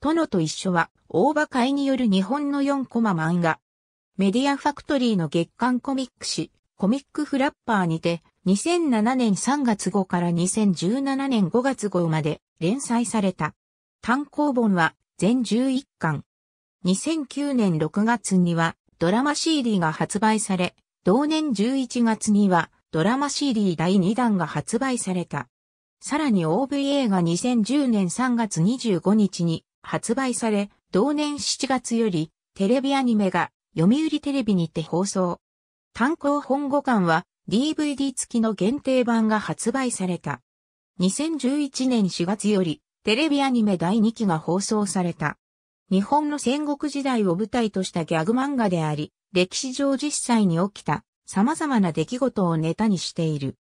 殿と一緒は、大場会による日本の4コマ漫画。メディアファクトリーの月刊コミック誌、コミックフラッパーにて、2007年3月号から2017年5月号まで連載された。単行本は全11巻。2009年6月にはドラマ CD が発売され、同年11月にはドラマ CD 第2弾が発売された。さらに OVA が2010年3月25日に発売され、同年7月よりテレビアニメが読売テレビにて放送。単行本5巻は DVD 付きの限定版が発売された。2011年4月よりテレビアニメ第2期が放送された。日本の戦国時代を舞台としたギャグ漫画であり、歴史上実際に起きた様々な出来事をネタにしている。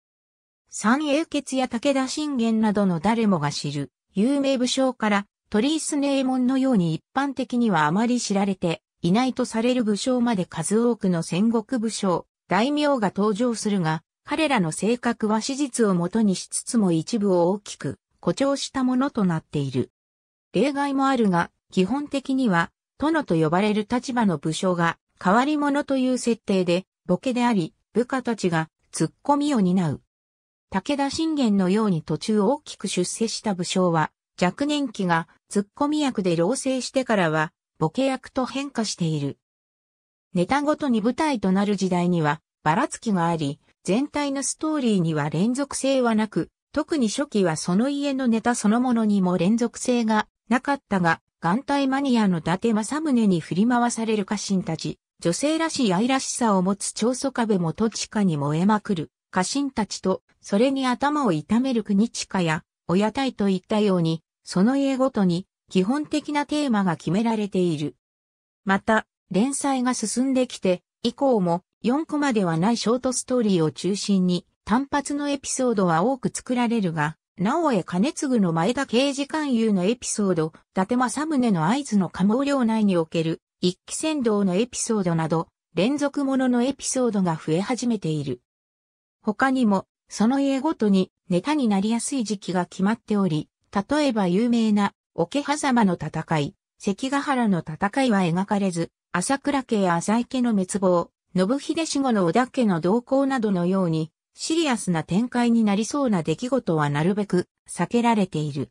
三英傑や武田信玄などの誰もが知る有名武将から鳥居スネーモンのように一般的にはあまり知られていないとされる武将まで数多くの戦国武将、大名が登場するが、彼らの性格は史実をもとにしつつも一部を大きく誇張したものとなっている。例外もあるが、基本的には、殿と呼ばれる立場の武将が変わり者という設定で、ボケであり、部下たちが突っ込みを担う。武田信玄のように途中大きく出世した武将は、若年期がツッコミ役で老成してからは、ボケ役と変化している。ネタごとに舞台となる時代には、ばらつきがあり、全体のストーリーには連続性はなく、特に初期はその家のネタそのものにも連続性がなかったが、眼帯マニアの伊達政宗に振り回される家臣たち、女性らしい愛らしさを持つ長祖壁元地下に燃えまくる家臣たちと、それに頭を痛める国地下や、親体といったように、その家ごとに基本的なテーマが決められている。また、連載が進んできて、以降も4コマではないショートストーリーを中心に、単発のエピソードは多く作られるが、なおえ金継の前田刑事官誘のエピソード、伊達政宗の合図の加毛領内における一気先導のエピソードなど、連続もののエピソードが増え始めている。他にも、その家ごとにネタになりやすい時期が決まっており、例えば有名な桶狭間の戦い、関ヶ原の戦いは描かれず、朝倉家や浅井家の滅亡、信秀死後の織田家の動向などのように、シリアスな展開になりそうな出来事はなるべく避けられている。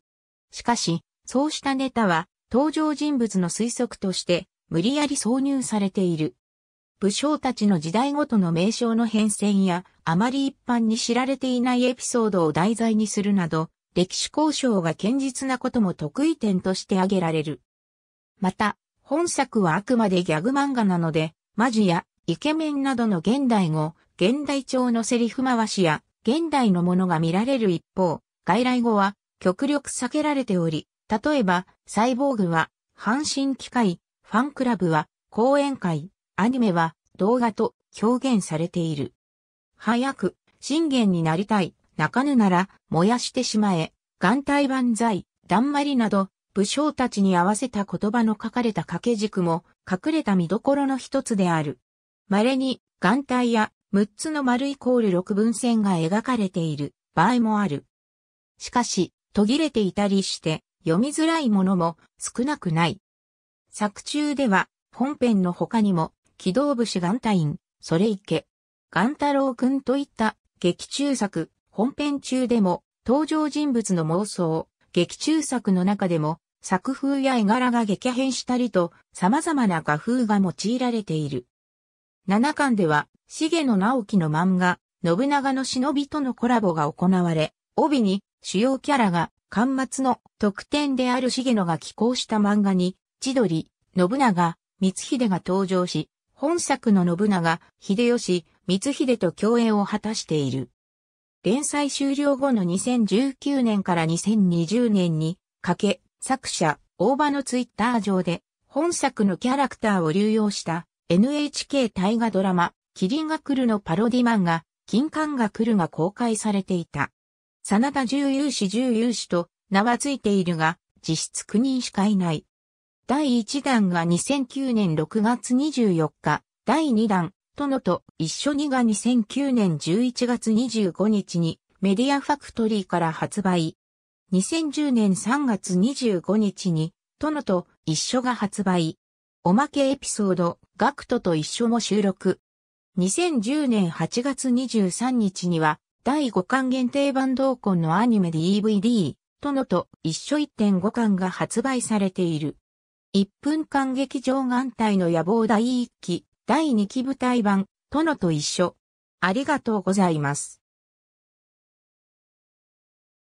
しかし、そうしたネタは登場人物の推測として無理やり挿入されている。武将たちの時代ごとの名称の変遷や、あまり一般に知られていないエピソードを題材にするなど、歴史交渉が堅実なことも得意点として挙げられる。また、本作はあくまでギャグ漫画なので、マジやイケメンなどの現代語、現代調のセリフ回しや、現代のものが見られる一方、外来語は極力避けられており、例えば、サイボーグは、阪神機械、ファンクラブは、講演会、アニメは動画と表現されている。早く、信玄になりたい、泣かぬなら、燃やしてしまえ、眼帯万歳、だんまりなど、武将たちに合わせた言葉の書かれた掛け軸も、隠れた見どころの一つである。稀に、眼帯や、6つの丸イコール6分線が描かれている場合もある。しかし、途切れていたりして、読みづらいものも少なくない。作中では、本編の他にも、機動武士ガンタイン、それいけ、ンタロウくんといった劇中作、本編中でも登場人物の妄想、劇中作の中でも作風や絵柄が激変したりと様々な画風が用いられている。七巻では、茂野直樹の漫画、信長の忍びとのコラボが行われ、帯に主要キャラが、巻末の特典である茂野が寄稿した漫画に、千鳥、信長、光秀が登場し、本作の信長、秀吉、光秀と共演を果たしている。連載終了後の2019年から2020年にかけ、作者、大場のツイッター上で、本作のキャラクターを流用した NHK 大河ドラマ、キリンが来るのパロディ漫画、金冠が来るが公開されていた。真田十勇士十勇士と名はついているが、実質9人しかいない。第1弾が2009年6月24日、第2弾、殿と一緒にが2009年11月25日にメディアファクトリーから発売。2010年3月25日に殿と一緒が発売。おまけエピソード、ガクトと一緒も収録。2010年8月23日には第5巻限定版同梱のアニメ DVD、殿と一緒1.5巻が発売されている。一分間劇場眼帯の野望第一期、第二期舞台版、殿と一緒。ありがとうございます。